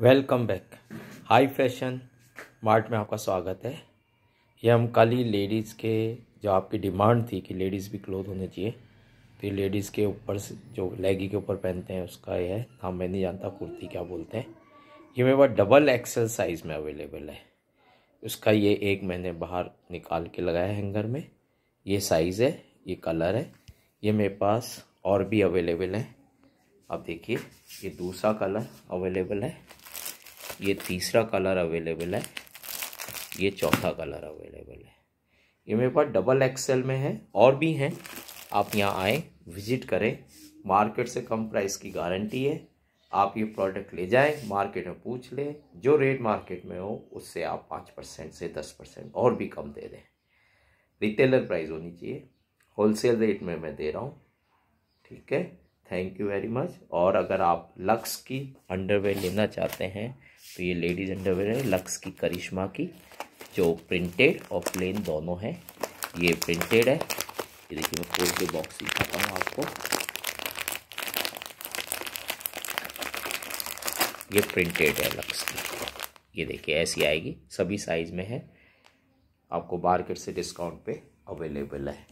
welcome back high fashion mart में आपका स्वागत है ये हम कल ही लेडीज़ के जो आपकी डिमांड थी कि लेडीज़ भी क्लोथ होने चाहिए तो ये लेडीज़ के ऊपर जो लेगी के ऊपर पहनते हैं उसका ये है हाँ मैं नहीं जानता कुर्ती क्या बोलते हैं ये मेरे पास डबल एक्सल साइज़ में अवेलेबल है उसका ये एक मैंने बाहर निकाल के लगाया हैंगर में ये साइज़ है ये कलर है ये मेरे पास और भी अवेलेबल है आप देखिए ये दूसरा कलर अवेलेबल है ये तीसरा कलर अवेलेबल है ये चौथा कलर अवेलेबल है ये मेरे पास डबल एक्सेल में है और भी हैं आप यहाँ आए विजिट करें मार्केट से कम प्राइस की गारंटी है आप ये प्रोडक्ट ले जाएं मार्केट में पूछ लें जो रेट मार्केट में हो उससे आप पाँच परसेंट से दस परसेंट और भी कम दे दें रिटेलर प्राइस होनी चाहिए होलसेल रेट में मैं दे रहा हूँ ठीक है थैंक यू वेरी मच और अगर आप लक्स की अंडरवेयर लेना चाहते हैं तो ये लेडीज़ अंडरवेयर है लक्स की करिश्मा की जो प्रिंटेड और प्लेन दोनों है ये प्रिंटेड है ये देखिए मैं कोट बॉक्स दिखाता हूँ आपको ये प्रिंटेड है लक्स की ये देखिए ऐसी आएगी सभी साइज़ में है आपको मार्केट से डिस्काउंट पे अवेलेबल है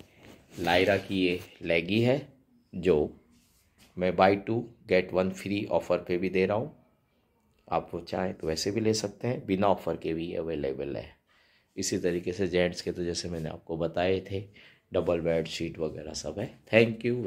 लायरा की ये लेगी है जो मैं buy two get one free offer पे भी दे रहा हूँ आप वो चाहें तो वैसे भी ले सकते हैं बिना ऑफ़र के भी अवेलेबल है इसी तरीके से जेंट्स के तो जैसे मैंने आपको बताए थे डबल बेड शीट वगैरह सब है थैंक यू